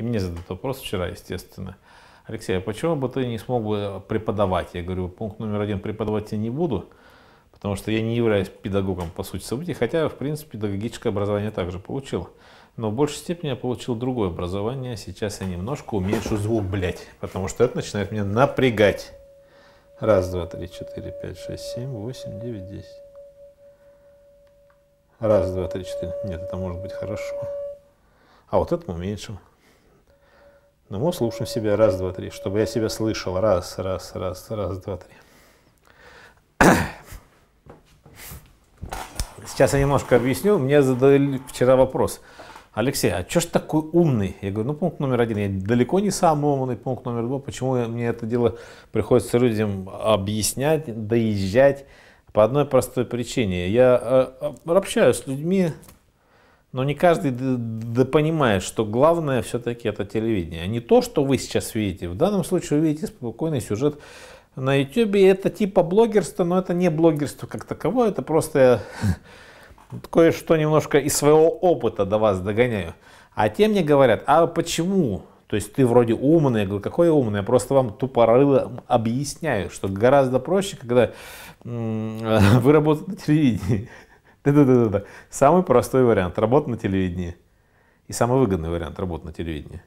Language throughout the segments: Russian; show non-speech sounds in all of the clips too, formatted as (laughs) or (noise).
И мне задают вопрос вчера, естественно. Алексей, а почему бы ты не смог бы преподавать? Я говорю, пункт номер один, преподавать я не буду, потому что я не являюсь педагогом по сути событий, хотя, в принципе, педагогическое образование также получил. Но в большей степени я получил другое образование. Сейчас я немножко уменьшу звук, блядь, потому что это начинает меня напрягать. Раз, два, три, четыре, пять, шесть, семь, восемь, девять, десять. Раз, два, три, четыре. Нет, это может быть хорошо. А вот это мы уменьшим. Но ну, мы слушаем себя раз, два, три, чтобы я себя слышал. Раз, раз, раз, раз, два, три. Сейчас я немножко объясню. Мне задали вчера вопрос. Алексей, а что ж такой умный? Я говорю, ну пункт номер один, я далеко не самый умный, пункт номер два, почему мне это дело приходится людям объяснять, доезжать? По одной простой причине. Я э, общаюсь с людьми, но не каждый да понимает, что главное все-таки это телевидение. А не то, что вы сейчас видите. В данном случае вы видите спокойный сюжет на YouTube. Это типа блогерство, но это не блогерство как таковое. Это просто (laughs) кое-что немножко из своего опыта до вас догоняю. А те мне говорят, а почему? То есть ты вроде умный, я говорю, какой я умный, я просто вам тупорыло объясняю, что гораздо проще, когда (laughs) вы работаете на телевидении. (laughs) Да-да-да-да. Самый простой вариант – работа на телевидении. И самый выгодный вариант – работа на телевидении.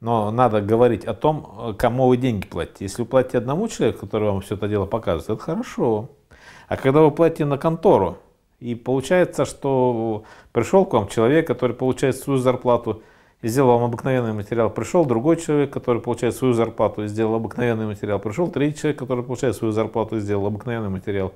Но надо говорить о том, кому вы деньги платите. Если вы платите одному человеку, который вам все это дело показывает, это хорошо. А когда вы платите на контору, и получается, что пришел к вам человек, который получает свою зарплату и сделал вам обыкновенный материал, пришел другой человек, который получает свою зарплату и сделал обыкновенный материал, пришел третий человек, который получает свою зарплату и сделал обыкновенный материал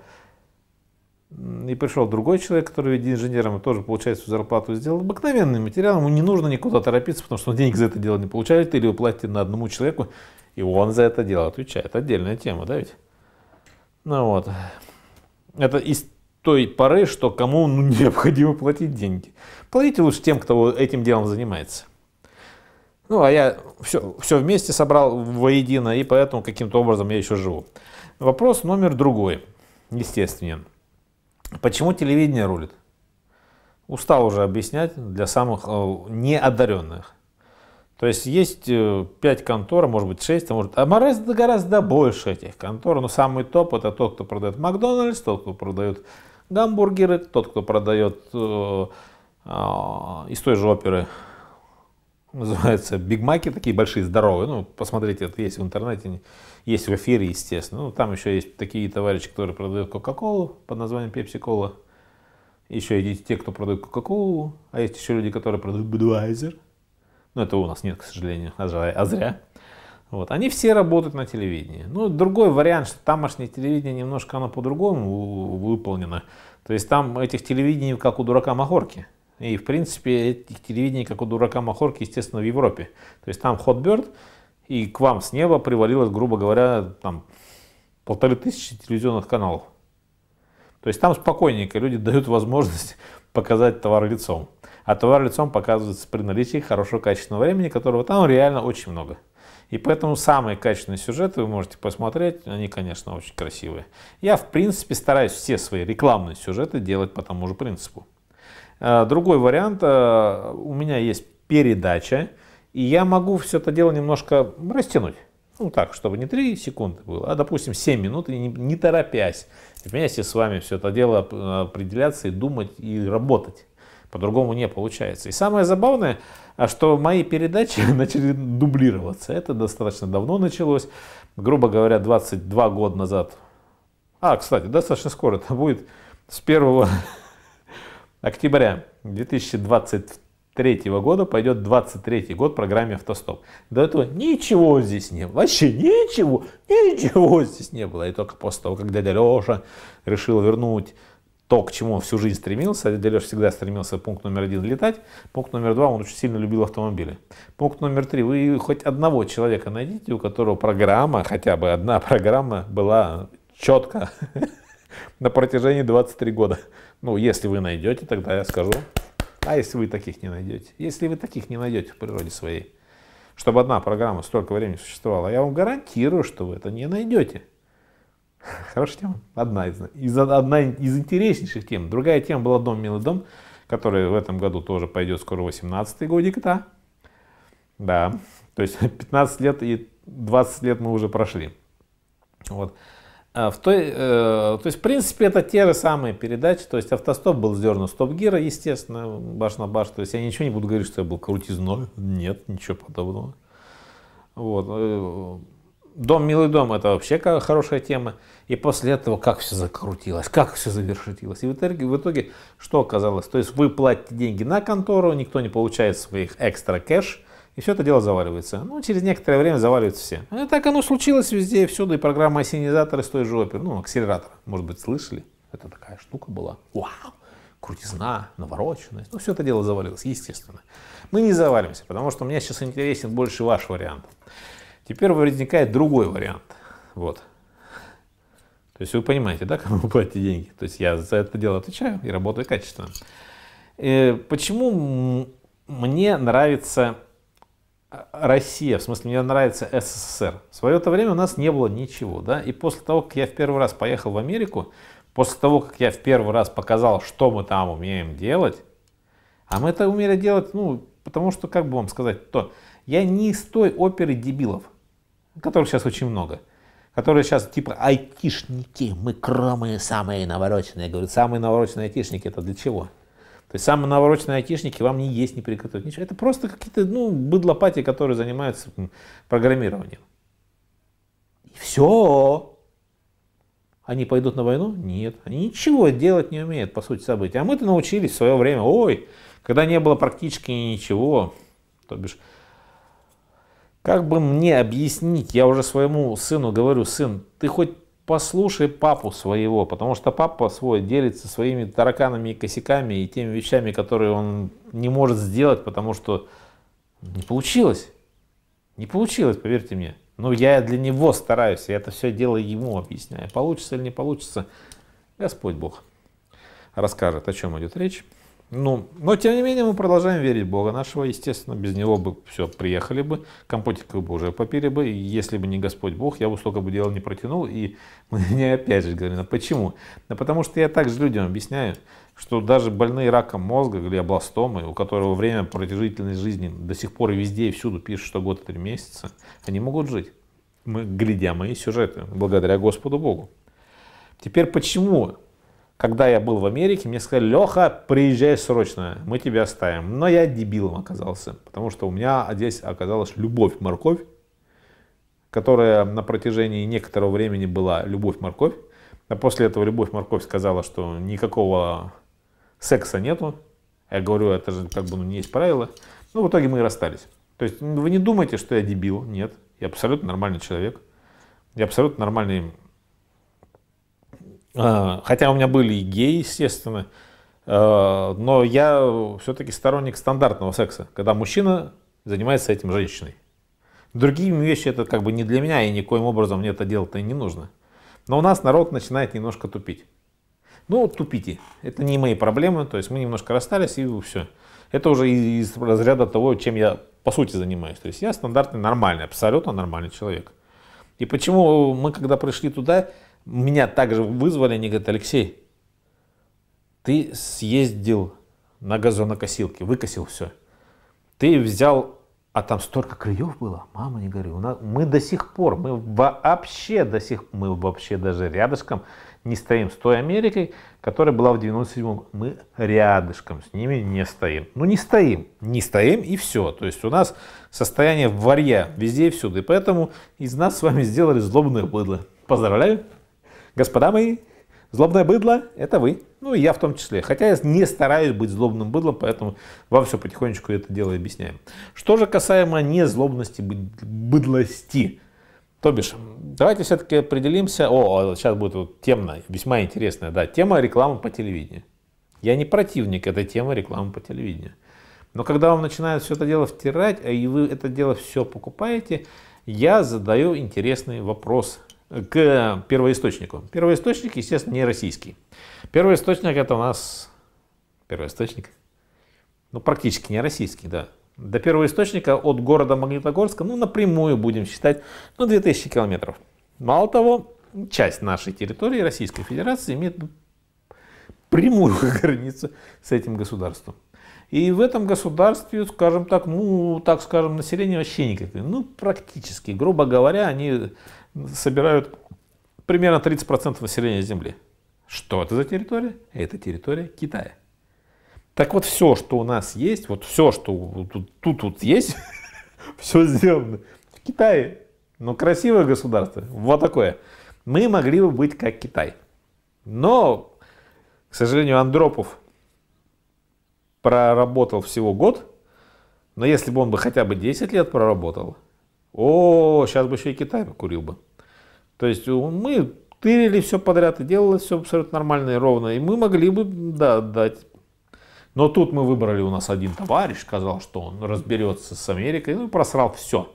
и пришел другой человек, который ведь инженером и тоже получает свою зарплату, сделал обыкновенный материал, ему не нужно никуда торопиться, потому что он денег за это дело не получает, или вы платите на одному человеку, и он за это дело отвечает. Отдельная тема, да ведь? Ну вот. Это из той поры, что кому ну, (laughs) необходимо платить деньги. Платите лучше тем, кто этим делом занимается. Ну, а я все, все вместе собрал воедино, и поэтому каким-то образом я еще живу. Вопрос номер другой, естественно. Почему телевидение рулит? Устал уже объяснять для самых э, неодаренных. То есть есть 5 э, контор, а может быть 6, а может а гораздо, больше этих контор. Но самый топ это тот, кто продает Макдональдс, тот, кто продает гамбургеры, тот, кто продает э, э, из той же оперы называются бигмаки, такие большие, здоровые. Ну, посмотрите, это есть в интернете, есть в эфире, естественно. Ну, там еще есть такие товарищи, которые продают Кока-Колу под названием Пепси-Кола. Еще есть те, кто продают Кока-Колу, а есть еще люди, которые продают Budweiser. Но ну, этого у нас нет, к сожалению, а зря. А зря. Вот. Они все работают на телевидении. Ну, другой вариант, что тамошнее телевидение немножко оно по-другому выполнено. То есть там этих телевидений как у дурака махорки. И, в принципе, этих телевидений, как у дурака Махорки, естественно, в Европе. То есть там Hotbird, и к вам с неба привалилось, грубо говоря, там полторы тысячи телевизионных каналов. То есть там спокойненько люди дают возможность (laughs) показать товар лицом. А товар лицом показывается при наличии хорошего качественного времени, которого там реально очень много. И поэтому самые качественные сюжеты вы можете посмотреть, они, конечно, очень красивые. Я, в принципе, стараюсь все свои рекламные сюжеты делать по тому же принципу. Э, другой вариант, э, у меня есть передача, и я могу все это дело немножко растянуть. Ну так, чтобы не 3 секунды было, а допустим 7 минут, и не, не торопясь вместе с вами все это дело э, определяться и думать и работать. По-другому не получается. И самое забавное, а, что мои передачи (laughs) начали дублироваться. Это достаточно давно началось. Грубо говоря, 22 года назад. А, кстати, достаточно скоро это будет с первого октября 2023 года пойдет 23 год программе «Автостоп». До этого ничего здесь не было, вообще ничего, ничего здесь не было. И только после того, как дядя Леша решил вернуть то, к чему он всю жизнь стремился, дядя Леша всегда стремился пункт номер один летать, пункт номер два, он очень сильно любил автомобили. Пункт номер три, вы хоть одного человека найдите, у которого программа, хотя бы одна программа была четко (laughs) на протяжении 23 года. Ну, если вы найдете, тогда я скажу. А если вы таких не найдете? Если вы таких не найдете в природе своей, чтобы одна программа столько времени существовала, я вам гарантирую, что вы это не найдете. Хорошая тема. Одна из, из, одна из интереснейших тем. Другая тема была «Дом, милый дом», который в этом году тоже пойдет скоро 18-й годик, да? Да, то есть 15 лет и 20 лет мы уже прошли. Вот. А, в той, э, то есть, в принципе, это те же самые передачи, то есть автостоп был сдернут стоп гира естественно, баш на баш, то есть я ничего не буду говорить, что я был крутизной, нет, ничего подобного. Вот. Э, дом, милый дом, это вообще хорошая тема. И после этого как все закрутилось, как все завершилось. И в итоге, в итоге что оказалось? То есть вы платите деньги на контору, никто не получает своих экстра кэш, и все это дело заваливается. Ну, через некоторое время заваливаются все. И так оно случилось везде, всюду, и программа ассенизатор из той же оперы, ну, акселератор, может быть, слышали? Это такая штука была. Вау! крутизна, навороченность. Ну, все это дело завалилось, естественно. Мы не завалимся, потому что мне сейчас интересен больше ваш вариант. Теперь возникает другой вариант. Вот. То есть вы понимаете, да, (laughs) кому вы платите деньги? То есть я за это дело отвечаю и работаю качественно. И э, почему мне нравится Россия, в смысле, мне нравится СССР. В свое-то время у нас не было ничего, да, и после того, как я в первый раз поехал в Америку, после того, как я в первый раз показал, что мы там умеем делать, а мы это умели делать, ну, потому что, как бы вам сказать, то я не из той оперы дебилов, которых сейчас очень много, которые сейчас типа айтишники, мы кромые самые навороченные. Я говорю, самые навороченные айтишники, это для чего? То есть самые навороченные айтишники вам не есть, не приготовить ничего. Это просто какие-то ну, быдлопати, которые занимаются программированием. И все. Они пойдут на войну? Нет. Они ничего делать не умеют, по сути, событий. А мы-то научились в свое время. Ой, когда не было практически ничего, то бишь, как бы мне объяснить, я уже своему сыну говорю, сын, ты хоть послушай папу своего, потому что папа свой делится своими тараканами и косяками и теми вещами, которые он не может сделать, потому что не получилось. Не получилось, поверьте мне. Но я для него стараюсь, я это все дело ему объясняю. Получится или не получится, Господь Бог расскажет, о чем идет речь. Ну, но тем не менее мы продолжаем верить в Бога нашего, естественно, без Него бы все, приехали бы, компотик бы уже попили бы, и если бы не Господь Бог, я бы столько бы дел не протянул, и (laughs) не опять же говорим, а почему? Да потому что я также людям объясняю, что даже больные раком мозга, глиобластомы, у которого время продолжительной жизни до сих пор везде и всюду пишут, что год и три месяца, они могут жить, мы, глядя мои сюжеты, благодаря Господу Богу. Теперь почему когда я был в Америке, мне сказали, Леха, приезжай срочно, мы тебя оставим. Но я дебилом оказался, потому что у меня здесь оказалась любовь-морковь, которая на протяжении некоторого времени была любовь-морковь. А после этого любовь-морковь сказала, что никакого секса нету. Я говорю, это же как бы ну, не есть правило. Ну, в итоге мы и расстались. То есть вы не думайте, что я дебил, нет. Я абсолютно нормальный человек. Я абсолютно нормальный а, хотя у меня были и геи, естественно, а, но я все-таки сторонник стандартного секса, когда мужчина занимается этим женщиной. Другие вещи это как бы не для меня, и никоим образом мне это делать-то и не нужно. Но у нас народ начинает немножко тупить. Ну, тупите. Это не мои проблемы, то есть мы немножко расстались и все. Это уже из разряда того, чем я по сути занимаюсь. То есть я стандартный, нормальный, абсолютно нормальный человек. И почему мы, когда пришли туда, меня также вызвали, они говорят, Алексей, ты съездил на газонокосилке, выкосил все. Ты взял, а там столько крыльев было, мама не говори, мы до сих пор, мы вообще до сих, мы вообще даже рядышком не стоим с той Америкой, которая была в 97-м. Мы рядышком с ними не стоим. Ну не стоим, не стоим и все. То есть у нас состояние варья везде и всюду. И поэтому из нас с вами сделали злобных быдло. Поздравляю! господа мои, злобное быдло – это вы. Ну, и я в том числе. Хотя я не стараюсь быть злобным быдлом, поэтому вам все потихонечку это дело объясняем. Что же касаемо незлобности, быдлости – то бишь, давайте все-таки определимся. О, сейчас а будет вот темно, весьма интересная, да, тема рекламы по телевидению. Я не противник этой темы рекламы по телевидению. Но когда вам начинают все это дело втирать, а и вы это дело все покупаете, я задаю интересный вопрос к первоисточнику. Первоисточник, естественно, не российский. Первоисточник это у нас первоисточник, ну практически не российский, да. До первоисточника от города Магнитогорска, ну напрямую будем считать, ну 2000 километров. Мало того, часть нашей территории Российской Федерации имеет прямую (laughs) границу с этим государством. И в этом государстве, скажем так, ну, так скажем, население вообще никакое. Ну, практически, грубо говоря, они собирают примерно 30% населения Земли. Что это за территория? Это территория Китая. Так вот, все, что у нас есть, вот все, что тут, тут, тут есть, (laughs) все сделано в Китае. Но красивое государство, вот такое. Мы могли бы быть как Китай. Но, к сожалению, Андропов проработал всего год, но если бы он бы хотя бы 10 лет проработал, о, сейчас бы еще и Китай покурил бы. То есть э, мы тырили все подряд и делалось все абсолютно нормально и ровно, и мы могли бы, да, дать. Но тут мы выбрали, у нас один товарищ сказал, что он разберется с Америкой, ну и просрал все.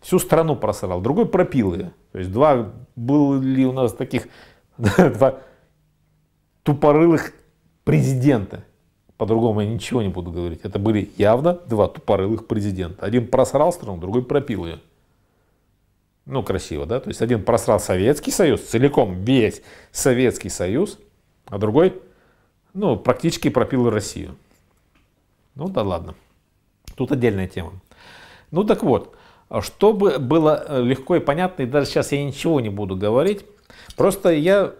Всю страну просрал, другой пропил ее. То есть два, были у нас таких, (laughs) два тупорылых президента. По-другому я ничего не буду говорить. Это были явно два тупорылых президента. Один просрал страну, другой пропил ее. Ну, красиво, да? То есть один просрал Советский Союз, целиком весь Советский Союз, а другой, ну, практически пропил Россию. Ну да ладно. Тут отдельная тема. Ну так вот, чтобы было э, легко и понятно, и даже сейчас я ничего не буду говорить, просто я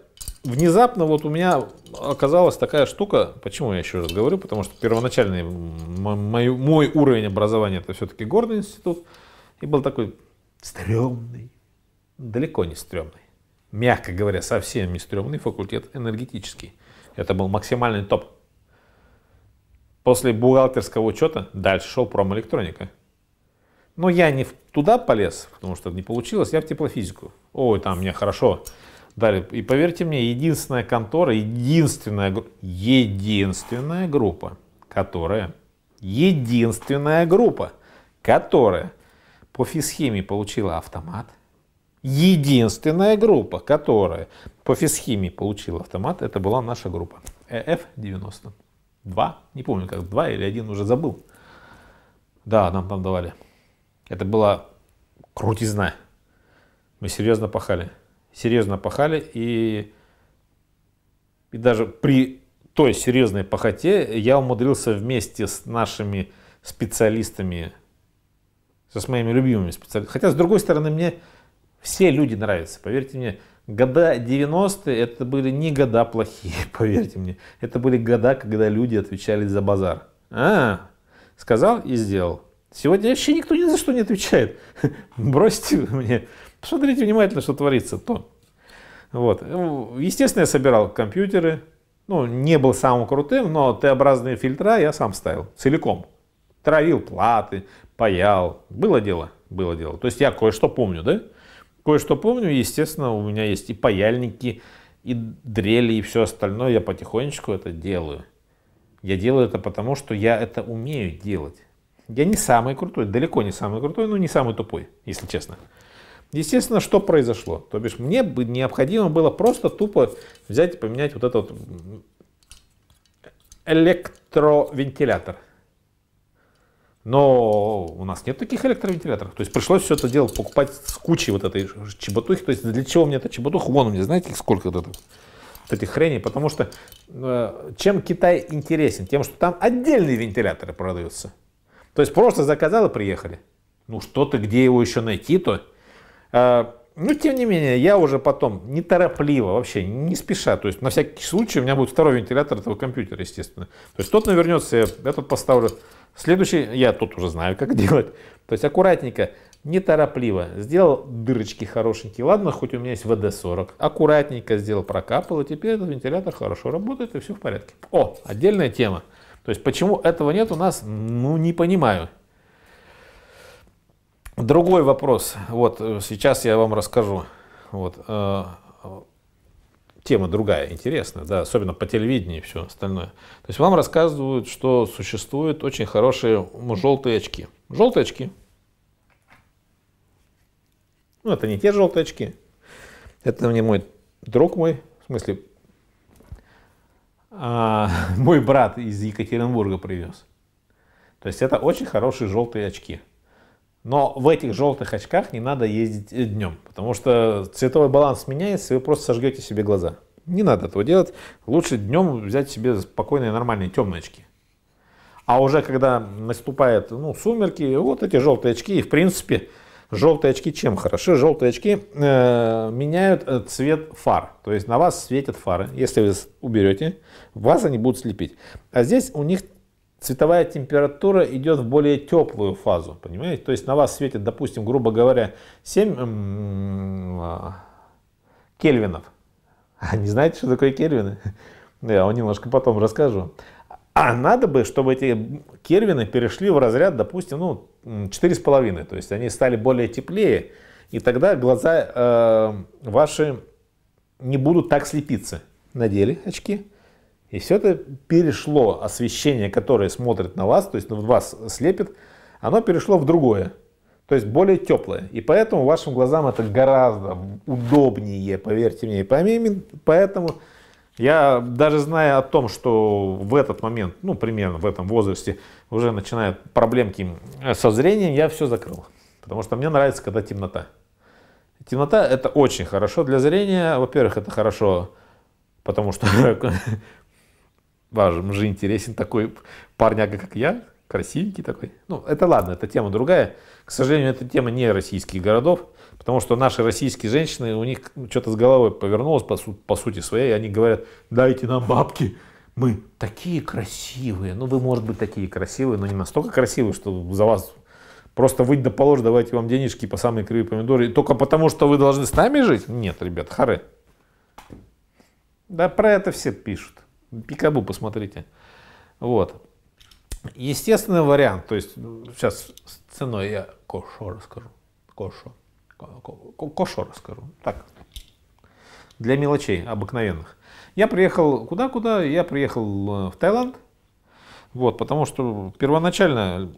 внезапно вот у меня оказалась такая штука, почему я еще раз говорю, потому что первоначальный мой, мой уровень образования это все-таки горный институт, и был такой стрёмный, далеко не стрёмный, мягко говоря, совсем не стрёмный факультет энергетический. Это был максимальный топ. После бухгалтерского учета дальше шел промэлектроника. Но я не туда полез, потому что не получилось, я в теплофизику. Ой, там мне хорошо Далее, и поверьте мне, единственная контора, единственная, единственная группа, которая, единственная группа, которая по физхимии получила автомат, единственная группа, которая по физхимии получила автомат, это была наша группа Эф 90 Два, не помню как, два или один, уже забыл. Да, нам там давали. Это была крутизна. Мы серьезно пахали серьезно пахали, и, и даже при той серьезной пахоте я умудрился вместе с нашими специалистами, с моими любимыми специалистами, хотя с другой стороны мне все люди нравятся, поверьте мне, года 90-е это были не года плохие, (laughs) поверьте мне, это были года, когда люди отвечали за базар. А, сказал и сделал. Сегодня вообще никто ни за что не отвечает. (laughs) Бросьте мне Посмотрите внимательно, что творится то. Вот. Естественно, я собирал компьютеры. Ну, не был самым крутым, но Т-образные фильтра я сам ставил целиком. Травил платы, паял. Было дело, было дело. То есть я кое-что помню, да? Кое-что помню, естественно, у меня есть и паяльники, и дрели, и все остальное. Я потихонечку это делаю. Я делаю это потому, что я это умею делать. Я не самый крутой, далеко не самый крутой, но не самый тупой, если честно. Естественно, что произошло? То бишь, мне бы необходимо было просто тупо взять и поменять вот этот электровентилятор. Но у нас нет таких электровентиляторов. То есть пришлось все это дело покупать с кучей вот этой чеботухи. То есть для чего мне эта чеботуха? Вон у меня, знаете, сколько вот этого? этих хрени, потому что э, чем Китай интересен? Тем, что там отдельные вентиляторы продаются. То есть просто заказал и приехали. Ну что ты, где его еще найти-то? А, Но ну, тем не менее, я уже потом неторопливо, вообще не спеша, то есть на всякий случай у меня будет второй вентилятор этого компьютера, естественно. То есть тот навернется, я этот поставлю. Следующий, я тут уже знаю, как (laughs) делать. То есть аккуратненько, неторопливо. Сделал дырочки хорошенькие. Ладно, хоть у меня есть ВД-40. Аккуратненько сделал, прокапал, и теперь этот вентилятор хорошо работает, и все в порядке. О, отдельная тема. То есть почему этого нет у нас, ну не понимаю. Другой вопрос. Вот э, сейчас я вам расскажу. Вот, э, тема другая, интересная, да, особенно по телевидению и все остальное. То есть вам рассказывают, что существуют очень хорошие желтые очки. Желтые очки. Ну, это не те желтые очки. Это мне мой друг мой, в смысле, а, (laughs) мой брат из Екатеринбурга привез. То есть это очень хорошие желтые очки. Но в этих желтых очках не надо ездить э, днем, потому что цветовой баланс меняется, и вы просто сожгете себе глаза. Не надо этого делать. Лучше днем взять себе спокойные, нормальные, темные очки. А уже когда наступают ну, сумерки, вот эти желтые очки, и в принципе, желтые очки чем хороши? Желтые очки э, меняют э, цвет фар, то есть на вас светят фары. Если вы уберете, вас они будут слепить. А здесь у них цветовая температура идет в более теплую фазу, понимаете? То есть на вас светит, допустим, грубо говоря, 7 а, кельвинов. (laughs) А не знаете, что такое кельвины? (laughs) Я вам немножко потом расскажу. А надо бы, чтобы эти кельвины перешли в разряд, допустим, ну, 4,5. То есть они стали более теплее, и тогда глаза э, ваши не будут так слепиться. Надели очки, и все это перешло, освещение, которое смотрит на вас, то есть в вас слепит, оно перешло в другое, то есть более теплое. И поэтому вашим глазам это гораздо удобнее, поверьте мне. И поэтому я даже зная о том, что в этот момент, ну примерно в этом возрасте, уже начинают проблемки со зрением, я все закрыл. Потому что мне нравится, когда темнота. Темнота это очень хорошо для зрения. Во-первых, это хорошо, потому что вам же интересен такой парняга, как я, красивенький такой. Ну, это ладно, это тема другая. К сожалению, это тема не российских городов, потому что наши российские женщины, у них что-то с головой повернулось по, су- по сути своей, и они говорят, дайте нам бабки, мы такие красивые. Ну, вы, может быть, такие красивые, но не настолько красивые, что за вас просто выйдь да положь, давайте вам денежки по самые кривые помидоры, только потому, что вы должны с нами жить? Нет, ребят, хары. Да про это все пишут. Пикабу посмотрите. Вот. Естественный вариант, то есть сейчас с ценой я кошо расскажу. Кошо. Кошо расскажу. Так. Для мелочей обыкновенных. Я приехал куда-куда? Я приехал э, в Таиланд. Вот, потому что первоначально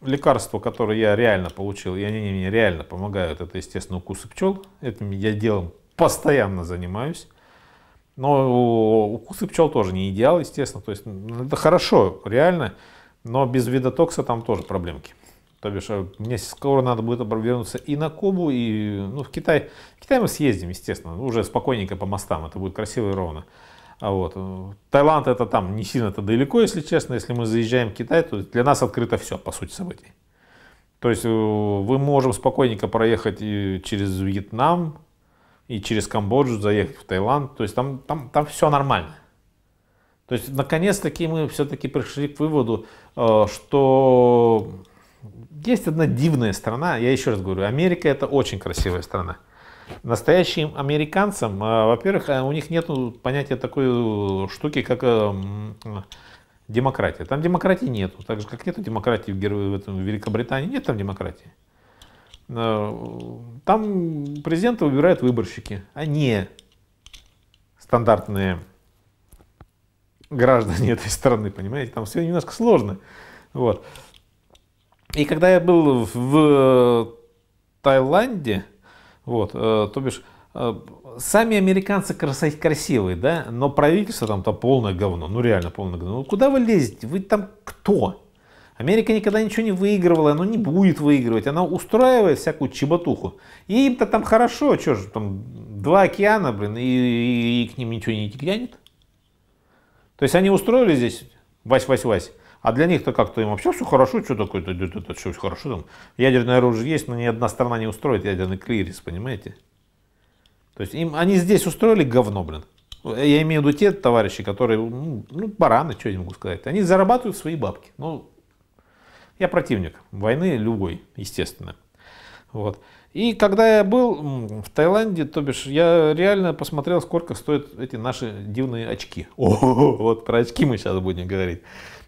лекарство, которое я реально получил, и они мне реально помогают, это, естественно, укусы пчел. Этим я делом постоянно занимаюсь. Но укусы пчел тоже не идеал, естественно. То есть это хорошо, реально, но без видотокса там тоже проблемки. То бишь, э, мне скоро надо будет вернуться и на Кубу, и ну, в Китай. В Китай мы съездим, естественно, уже спокойненько по мостам, это будет красиво и ровно. А вот. Э, Таиланд это там не сильно-то далеко, если честно. Если мы заезжаем в Китай, то для нас открыто все, по сути событий. То есть мы э, можем спокойненько проехать через Вьетнам, и через Камбоджу заехать в Таиланд. То есть там, там, там все нормально. То есть, наконец-таки мы все-таки пришли к выводу, э, что есть одна дивная страна. Я еще раз говорю, Америка это очень красивая страна. Настоящим американцам, э, во-первых, э, у них нет понятия такой штуки, как эм, демократия. Там демократии нету, так же как нету демократии в, в Великобритании, нет там демократии. Э, там президента выбирают выборщики, а не стандартные граждане этой страны, понимаете? Там все немножко сложно. Вот. И когда я был в Таиланде, вот, э, то бишь, э, сами американцы красивые, да, но правительство там-то полное говно, ну реально полное говно. Ну, куда вы лезете? Вы там кто? Америка никогда ничего не выигрывала, она не будет выигрывать, она устраивает всякую чеботуху. И им-то там хорошо, а что же, там два океана, блин, и, и, и к ним ничего не тянет. То есть они устроили здесь вась-вась-вась, а для них-то как-то им вообще все хорошо, что такое, это, это, это, все хорошо там. Ядерное оружие есть, но ни одна страна не устроит ядерный клирис, понимаете? То есть им, они здесь устроили говно, блин. Я имею в виду те товарищи, которые, ну, ну бараны, что я могу сказать. Они зарабатывают свои бабки. Ну, я противник войны любой, естественно. Вот. И когда я был в Таиланде, то бишь, я реально посмотрел, сколько стоят эти наши дивные очки. (laughs) О, вот про очки мы сейчас будем говорить.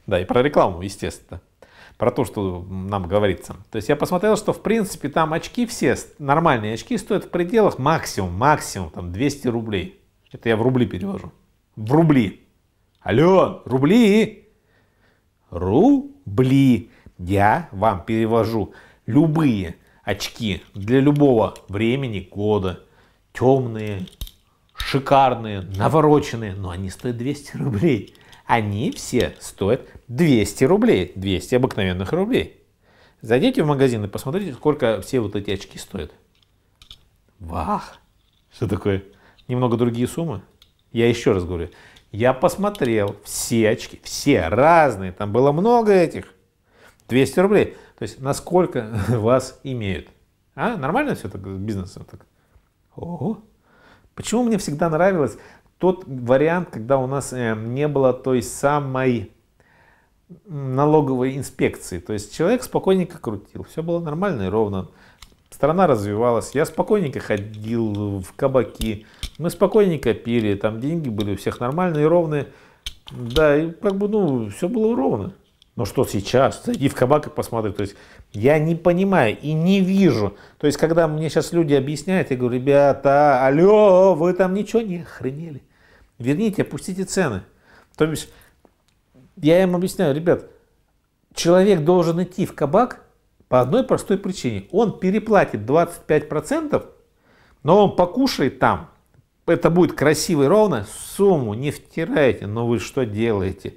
Да, и про рекламу, естественно. Про то, что нам говорится. То есть я посмотрел, что в принципе там очки все, нормальные очки стоят в пределах максимум, максимум там 200 рублей. Это я в рубли перевожу. В рубли. Алло, рубли! Рубли. Я вам перевожу любые очки для любого времени года. Темные, шикарные, навороченные, но они стоят 200 рублей. Они все стоят 200 рублей, 200 обыкновенных рублей. Зайдите в магазин и посмотрите, сколько все вот эти очки стоят. Вах! Что такое? Немного другие суммы? Я еще раз говорю, я посмотрел все очки, все разные, там было много этих. 200 рублей. То есть насколько (laughs) вас имеют. А, нормально все так с бизнесом? Так? Ого! Почему мне всегда нравилось тот вариант, когда у нас э, не было той самой налоговой инспекции. То есть человек спокойненько крутил, все было нормально и ровно. Страна развивалась, я спокойненько ходил в кабаки, мы спокойненько пили, там деньги были у всех нормальные, ровные. Да, и как бы, ну, все было ровно. Но «Ну что сейчас? Зайди в кабак и посмотри. То есть я не понимаю и не вижу. То есть когда мне сейчас люди объясняют, я говорю, ребята, алло, вы там ничего не охренели. Верните, опустите цены. То есть я им объясняю, ребят, человек должен идти в кабак по одной простой причине. Он переплатит 25%, но он покушает там. Это будет красиво и ровно. Сумму не втирайте. Но ну вы что делаете?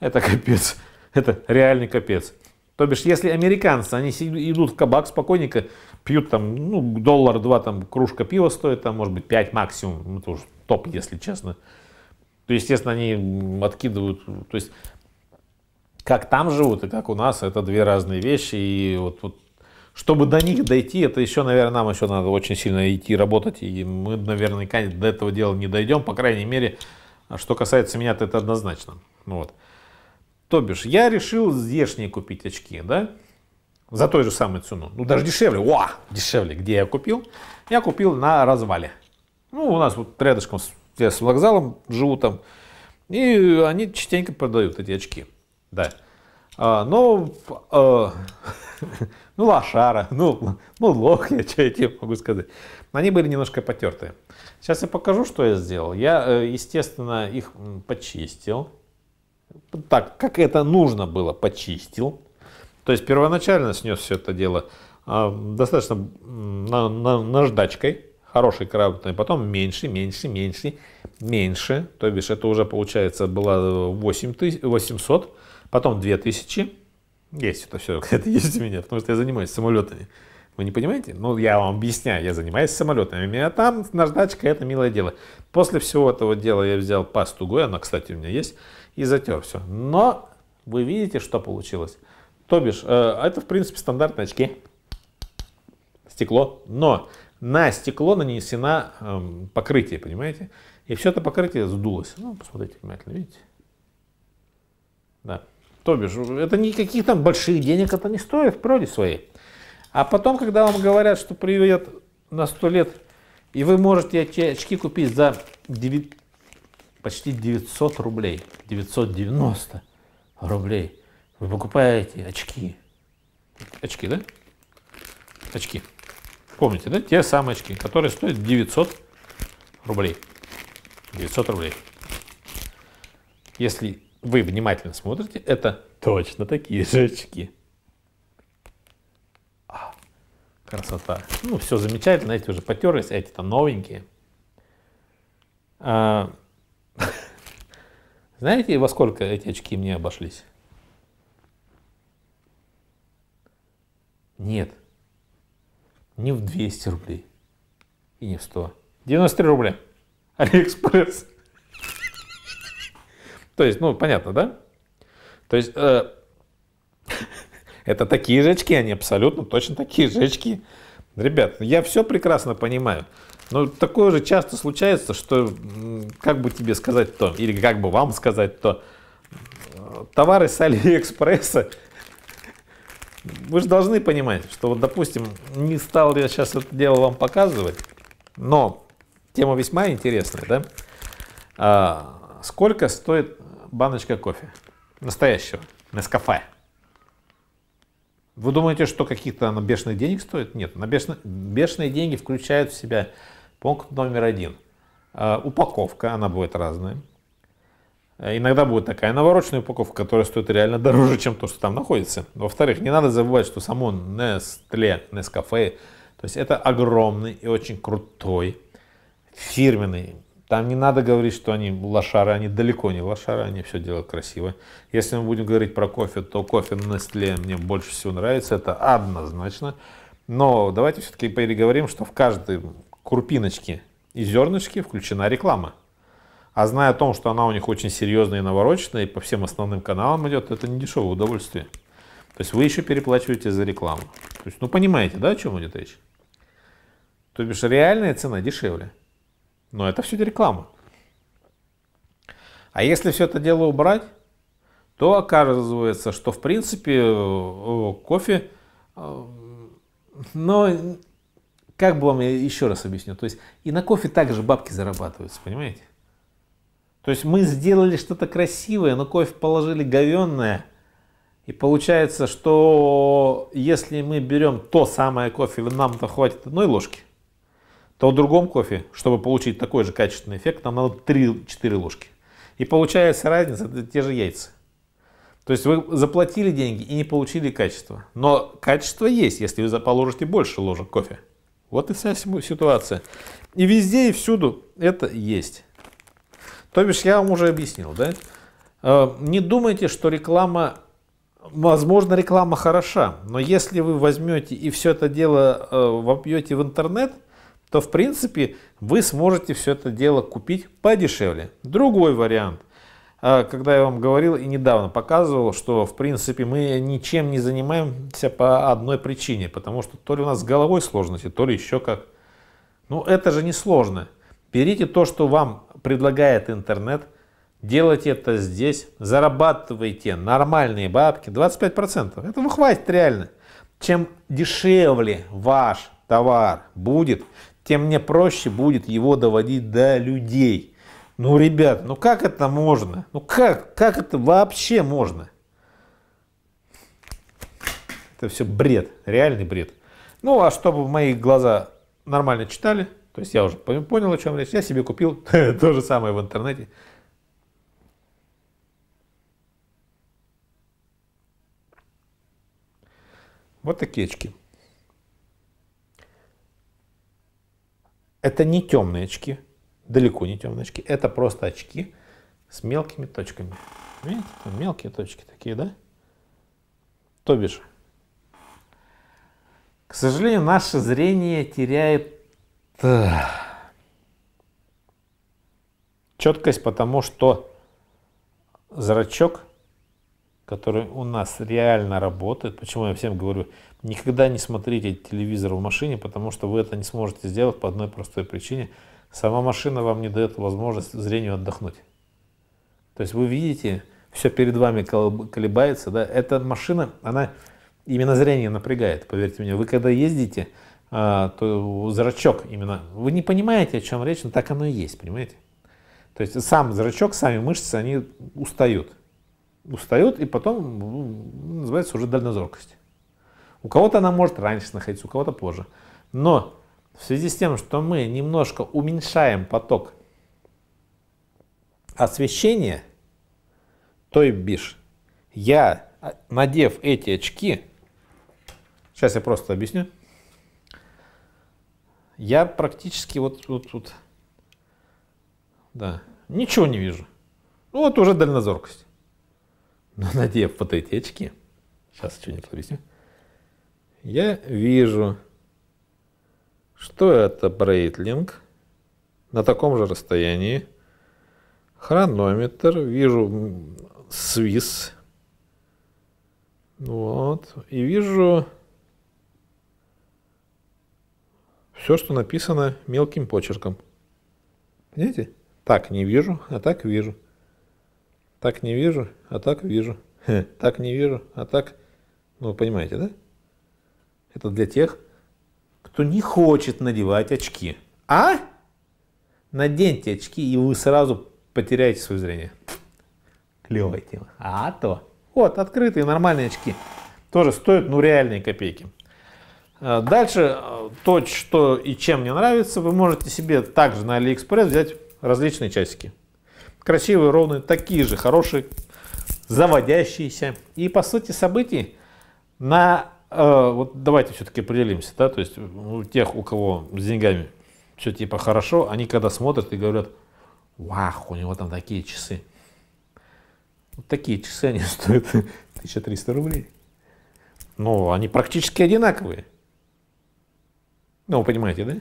Это капец это реальный капец. То бишь, если американцы, они идут в кабак спокойненько, пьют там, ну, доллар-два, там, кружка пива стоит, там, может быть, 5 максимум, ну, это уже топ, если честно. То, естественно, они откидывают, то есть, как там живут и как у нас, это две разные вещи, и вот, вот чтобы до них дойти, это еще, наверное, нам еще надо очень сильно идти работать, и мы наверняка до этого дела не дойдем, по крайней мере, что касается меня, то это однозначно. Вот. То бишь, я решил здешние купить очки, да, за той же самой цену. Ну, даже дешевле. О, дешевле. Где я купил? Я купил на развале. Ну, у нас вот рядышком с, я с вокзалом живу там. И они частенько продают эти очки. Да. А, ну, а, (laughs) ну, лошара, ну, ну, лох, я что я тебе могу сказать. Они были немножко потертые. Сейчас я покажу, что я сделал. Я, э, естественно, их почистил так, как это нужно было, почистил. То есть первоначально снес все это дело а, достаточно на, на, наждачкой, хорошей крабной, потом меньше, меньше, меньше, меньше. То бишь это уже получается было 8 тысяч, 800, потом 2000. Есть это все, (laughs) это есть у меня, потому что я занимаюсь самолетами. Вы не понимаете? Ну, я вам объясняю, я занимаюсь самолетами, меня там наждачка это милое дело. После всего этого дела я взял пасту Гой, она, кстати, у меня есть, и затер все. Но вы видите, что получилось. То бишь, э, это, в принципе, стандартные очки. Стекло. Но на стекло нанесено э, эм, покрытие, понимаете? И все это покрытие сдулось. Ну, посмотрите внимательно, видите? Да. То бишь, это никаких там больших денег это не стоит в природе своей. А потом, когда вам говорят, что привет на 100 лет, и вы можете очки купить за 9, почти 900 рублей, 990 рублей, вы покупаете очки. Очки, да? Очки. Помните, да? Те самые очки, которые стоят 900 рублей. 900 рублей. Если вы внимательно смотрите, это точно такие же очки. Красота. Ну, все замечательно, эти уже потерлись, а эти там новенькие. А... (laughs) Знаете, во сколько эти очки мне обошлись? Нет. Не в 200 рублей. И не в 100. 93 рубля. (laughs) Алиэкспресс. (laughs) То есть, ну, понятно, да? То есть, э, это такие же очки, они абсолютно точно такие же очки. Ребят, ну, я все прекрасно понимаю. Но такое же часто случается, что как бы тебе сказать то, или как бы вам сказать то, товары с Алиэкспресса, вы же должны понимать, что вот, допустим, не стал я сейчас это дело вам показывать, но тема весьма интересная, да? А, сколько стоит баночка кофе? Настоящего, на скафе. Вы думаете, что каких-то она бешеных денег стоит? Нет, на бешеные, бешеные деньги включают в себя пункт номер один. Э, упаковка, она будет разная. Э, иногда будет такая навороченная упаковка, которая стоит реально дороже, чем то, что там находится. Во-вторых, не надо забывать, что само Nestle, Nescafe, то есть это огромный и очень крутой фирменный там не надо говорить, что они лошары, они далеко не лошары, они все делают красиво. Если мы будем говорить про кофе, то кофе на Nestle мне больше всего нравится, это однозначно. Но давайте все-таки переговорим, что в каждой крупиночке и зернышке включена реклама. А зная о том, что она у них очень серьезная и навороченная, и по всем основным каналам идет, это не дешевое удовольствие. То есть вы еще переплачиваете за рекламу. То есть, ну понимаете, да, о чем идет речь? То бишь реальная цена дешевле. Но это все реклама. А если все это дело убрать, то оказывается, что в принципе э, кофе, э, но как бы вам я еще раз объясню, то есть и на кофе также бабки зарабатываются, понимаете? То есть мы сделали что-то красивое, но кофе положили говенное, и получается, что если мы берем то самое кофе, нам-то хватит одной ложки, то в другом кофе, чтобы получить такой же качественный эффект, нам надо 3-4 ложки. И получается разница, это те же яйца. То есть вы заплатили деньги и не получили качество. Но качество есть, если вы положите больше ложек кофе. Вот и вся ситуация. И везде и всюду это есть. То бишь, я вам уже объяснил, да? Э, не думайте, что реклама... Возможно, реклама хороша, но если вы возьмете и все это дело э, вопьете в интернет, то в принципе вы сможете все это дело купить подешевле. Другой вариант а, когда я вам говорил и недавно показывал, что в принципе мы ничем не занимаемся по одной причине, потому что то ли у нас с головой сложности, то ли еще как. Ну это же не сложно. Берите то, что вам предлагает интернет, делайте это здесь, зарабатывайте нормальные бабки, 25%. Этого хватит реально. Чем дешевле ваш товар будет, тем мне проще будет его доводить до людей. Ну, ребят, ну как это можно? Ну как? Как это вообще можно? Это все бред, реальный бред. Ну, а чтобы мои глаза нормально читали, то есть я уже понял, о чем речь, я себе купил (laughs) то же самое в интернете. Вот такие очки. Это не темные очки, далеко не темные очки, это просто очки с мелкими точками. Видите, там мелкие точки такие, да? То бишь, к сожалению, наше зрение теряет э, четкость, потому что зрачок который у нас реально работает. Почему я всем говорю, никогда не смотрите телевизор в машине, потому что вы это не сможете сделать по одной простой причине. Сама машина вам не дает возможность зрению отдохнуть. То есть вы видите, все перед вами колебается. Да? Эта машина, она именно зрение напрягает, поверьте мне. Вы когда ездите, а, то зрачок именно, вы не понимаете, о чем речь, но так оно и есть, понимаете? То есть сам зрачок, сами мышцы, они устают устает, и потом ну, называется уже дальнозоркость. У кого-то она может раньше находиться, у кого-то позже. Но в связи с тем, что мы немножко уменьшаем поток освещения, то и бишь, я, а, надев эти очки, сейчас я просто объясню, я практически вот тут, вот, вот, да, ничего не вижу. Ну, вот уже дальнозоркость. Но ну, (laughs) надев вот эти очки, сейчас что-нибудь объясню, я вижу, что это брейтлинг на таком же расстоянии, хронометр, вижу свис, вот, и вижу все, что написано мелким почерком. Видите? Так не вижу, а так вижу. Так не вижу, а так вижу. Так не вижу, а так... Ну, вы понимаете, да? Это для тех, кто не хочет надевать очки. А? Наденьте очки, и вы сразу потеряете свое зрение. Клевая тема. А то. Вот, открытые нормальные очки. Тоже стоят, ну, реальные копейки. А, дальше, э, то, что и чем мне нравится, вы можете себе также на AliExpress взять различные часики красивые, ровные, такие же, хорошие, заводящиеся. И по сути событий на... Э, вот давайте все-таки определимся, да, то есть у тех, у кого с деньгами все типа хорошо, они когда смотрят и говорят, вау, у него там такие часы. Вот такие часы, они (laughs) стоят 1300 рублей. но ну, они практически одинаковые. Ну, вы понимаете, да?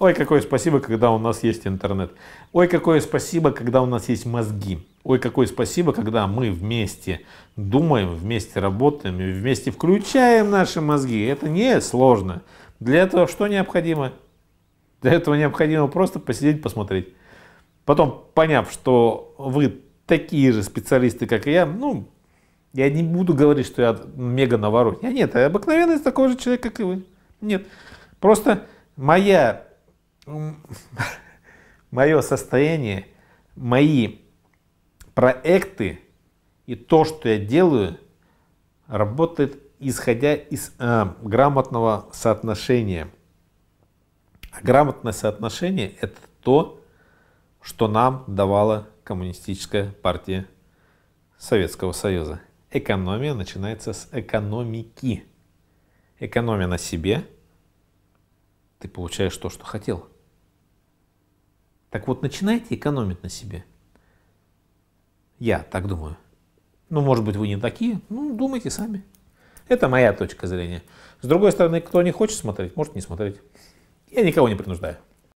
Ой, какое спасибо, когда у нас есть интернет. Ой, какое спасибо, когда у нас есть мозги. Ой, какое спасибо, когда мы вместе думаем, вместе работаем и вместе включаем наши мозги. Это не сложно. Для этого что необходимо? Для этого необходимо просто посидеть, посмотреть. Потом, поняв, что вы такие же специалисты, как и я, ну, я не буду говорить, что я мега наворот. Я нет, я обыкновенный такой же человек, как и вы. Нет. Просто моя (laughs) мое состояние, мои проекты и то, что я делаю, работает исходя из э, грамотного соотношения. А грамотное соотношение – это то, что нам давала коммунистическая партия Советского Союза. Экономия начинается с экономики. Экономия на себе, ты получаешь то, что хотел. Так вот, начинайте экономить на себе. Я так думаю. Ну, может быть, вы не такие. Ну, думайте сами. Это моя точка зрения. С другой стороны, кто не хочет смотреть, может не смотреть. Я никого не принуждаю.